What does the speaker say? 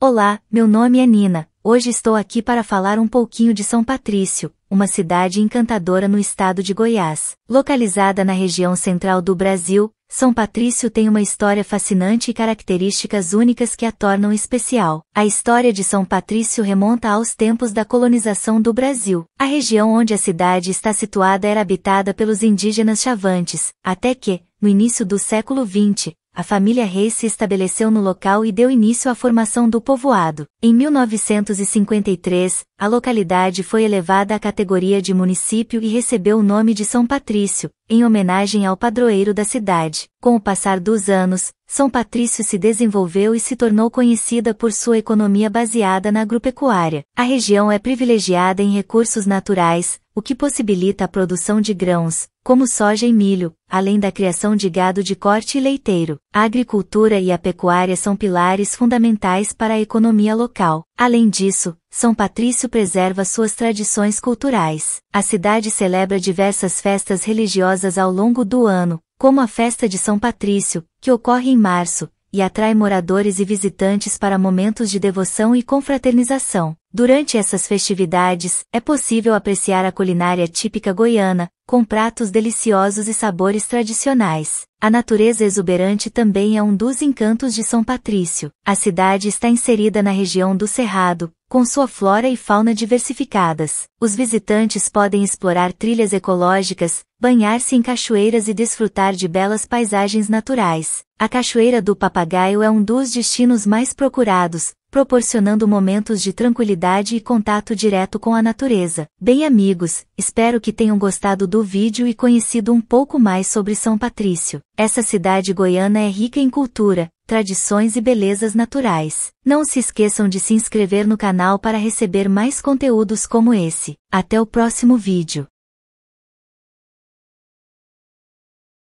Olá, meu nome é Nina. Hoje estou aqui para falar um pouquinho de São Patrício, uma cidade encantadora no estado de Goiás. Localizada na região central do Brasil, São Patrício tem uma história fascinante e características únicas que a tornam especial. A história de São Patrício remonta aos tempos da colonização do Brasil. A região onde a cidade está situada era habitada pelos indígenas chavantes, até que, no início do século XX, a família Reis se estabeleceu no local e deu início à formação do povoado. Em 1953, a localidade foi elevada à categoria de município e recebeu o nome de São Patrício, em homenagem ao padroeiro da cidade. Com o passar dos anos, São Patrício se desenvolveu e se tornou conhecida por sua economia baseada na agropecuária. A região é privilegiada em recursos naturais, o que possibilita a produção de grãos, como soja e milho, além da criação de gado de corte e leiteiro. A agricultura e a pecuária são pilares fundamentais para a economia local. Além disso, São Patrício preserva suas tradições culturais. A cidade celebra diversas festas religiosas ao longo do ano, como a festa de São Patrício, que ocorre em março, e atrai moradores e visitantes para momentos de devoção e confraternização. Durante essas festividades, é possível apreciar a culinária típica goiana, com pratos deliciosos e sabores tradicionais. A natureza exuberante também é um dos encantos de São Patrício. A cidade está inserida na região do Cerrado, com sua flora e fauna diversificadas, os visitantes podem explorar trilhas ecológicas, banhar-se em cachoeiras e desfrutar de belas paisagens naturais. A Cachoeira do Papagaio é um dos destinos mais procurados, proporcionando momentos de tranquilidade e contato direto com a natureza. Bem amigos, espero que tenham gostado do vídeo e conhecido um pouco mais sobre São Patrício. Essa cidade goiana é rica em cultura, tradições e belezas naturais. Não se esqueçam de se inscrever no canal para receber mais conteúdos como esse. Até o próximo vídeo.